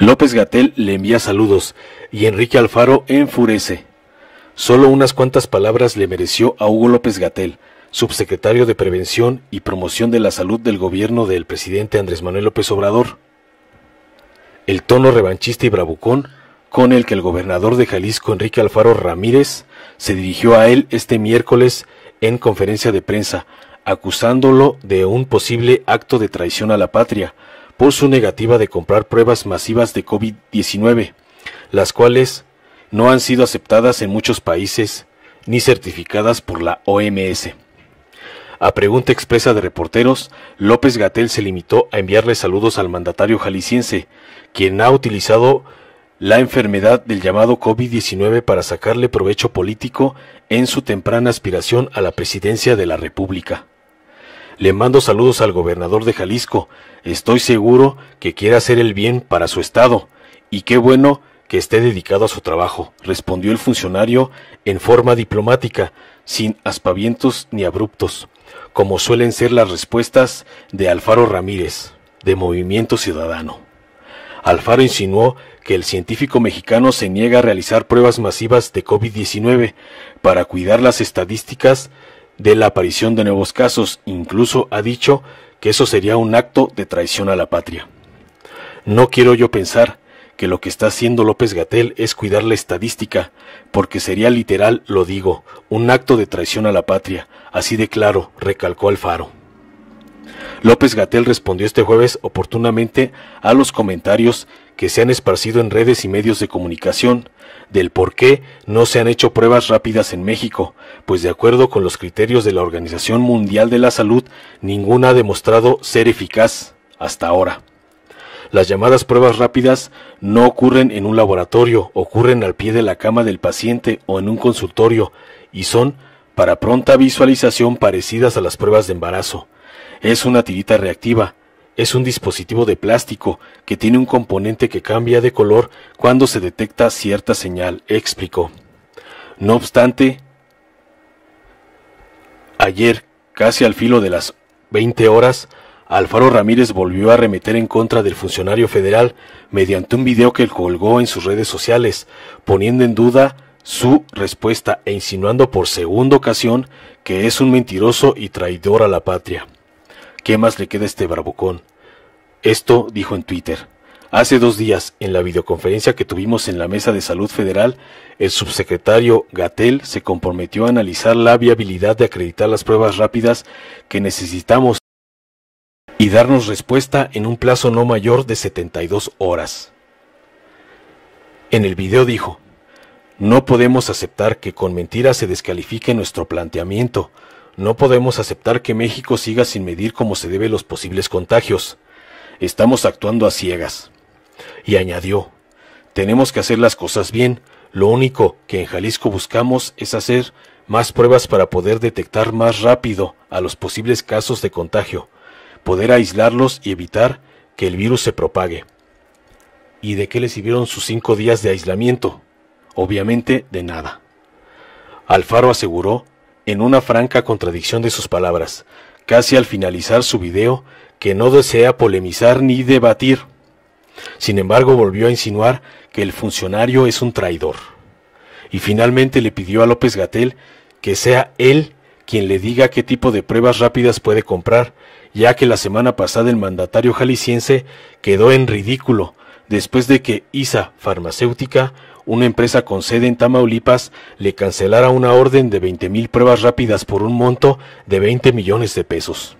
López Gatel le envía saludos y Enrique Alfaro enfurece. Solo unas cuantas palabras le mereció a Hugo López Gatel, subsecretario de Prevención y Promoción de la Salud del gobierno del presidente Andrés Manuel López Obrador. El tono revanchista y bravucón con el que el gobernador de Jalisco Enrique Alfaro Ramírez se dirigió a él este miércoles en conferencia de prensa, acusándolo de un posible acto de traición a la patria, por su negativa de comprar pruebas masivas de COVID-19, las cuales no han sido aceptadas en muchos países ni certificadas por la OMS. A pregunta expresa de reporteros, López Gatel se limitó a enviarle saludos al mandatario jalisciense, quien ha utilizado la enfermedad del llamado COVID-19 para sacarle provecho político en su temprana aspiración a la presidencia de la República. Le mando saludos al gobernador de Jalisco. Estoy seguro que quiere hacer el bien para su estado. Y qué bueno que esté dedicado a su trabajo, respondió el funcionario en forma diplomática, sin aspavientos ni abruptos, como suelen ser las respuestas de Alfaro Ramírez, de Movimiento Ciudadano. Alfaro insinuó que el científico mexicano se niega a realizar pruebas masivas de COVID-19 para cuidar las estadísticas de la aparición de nuevos casos, incluso ha dicho que eso sería un acto de traición a la patria. No quiero yo pensar que lo que está haciendo López Gatel es cuidar la estadística, porque sería literal, lo digo, un acto de traición a la patria, así de claro, recalcó Alfaro. López Gatel respondió este jueves oportunamente a los comentarios que se han esparcido en redes y medios de comunicación del por qué no se han hecho pruebas rápidas en México, pues de acuerdo con los criterios de la Organización Mundial de la Salud, ninguna ha demostrado ser eficaz hasta ahora. Las llamadas pruebas rápidas no ocurren en un laboratorio, ocurren al pie de la cama del paciente o en un consultorio y son para pronta visualización parecidas a las pruebas de embarazo. Es una tirita reactiva, es un dispositivo de plástico que tiene un componente que cambia de color cuando se detecta cierta señal, explicó. No obstante, ayer, casi al filo de las 20 horas, Alfaro Ramírez volvió a remeter en contra del funcionario federal mediante un video que colgó en sus redes sociales, poniendo en duda su respuesta e insinuando por segunda ocasión que es un mentiroso y traidor a la patria. ¿Qué más le queda a este bravucón? Esto dijo en Twitter. Hace dos días, en la videoconferencia que tuvimos en la Mesa de Salud Federal, el subsecretario Gatel se comprometió a analizar la viabilidad de acreditar las pruebas rápidas que necesitamos y darnos respuesta en un plazo no mayor de 72 horas. En el video dijo, no podemos aceptar que con mentiras se descalifique nuestro planteamiento, no podemos aceptar que México siga sin medir como se debe los posibles contagios. Estamos actuando a ciegas. Y añadió, tenemos que hacer las cosas bien. Lo único que en Jalisco buscamos es hacer más pruebas para poder detectar más rápido a los posibles casos de contagio, poder aislarlos y evitar que el virus se propague. ¿Y de qué le sirvieron sus cinco días de aislamiento? Obviamente de nada. Alfaro aseguró en una franca contradicción de sus palabras, casi al finalizar su video, que no desea polemizar ni debatir. Sin embargo, volvió a insinuar que el funcionario es un traidor. Y finalmente le pidió a López Gatel que sea él quien le diga qué tipo de pruebas rápidas puede comprar, ya que la semana pasada el mandatario jalisciense quedó en ridículo después de que ISA Farmacéutica una empresa con sede en Tamaulipas le cancelara una orden de mil pruebas rápidas por un monto de 20 millones de pesos.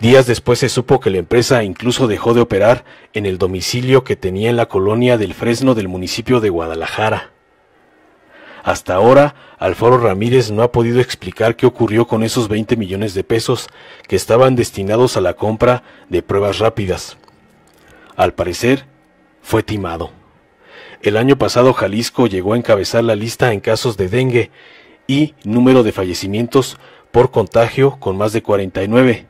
Días después se supo que la empresa incluso dejó de operar en el domicilio que tenía en la colonia del Fresno del municipio de Guadalajara. Hasta ahora, Alfaro Ramírez no ha podido explicar qué ocurrió con esos 20 millones de pesos que estaban destinados a la compra de pruebas rápidas. Al parecer, fue timado. El año pasado Jalisco llegó a encabezar la lista en casos de dengue y número de fallecimientos por contagio con más de 49,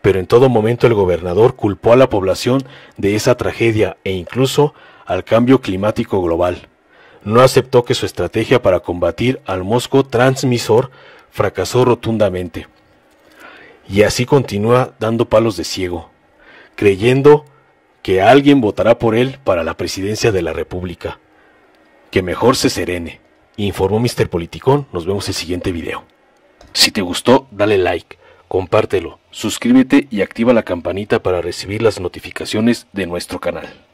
pero en todo momento el gobernador culpó a la población de esa tragedia e incluso al cambio climático global. No aceptó que su estrategia para combatir al mosco transmisor fracasó rotundamente. Y así continúa dando palos de ciego, creyendo que alguien votará por él para la presidencia de la República. Que mejor se serene. Informó Mr. Politicón, nos vemos en el siguiente video. Si te gustó, dale like, compártelo, suscríbete y activa la campanita para recibir las notificaciones de nuestro canal.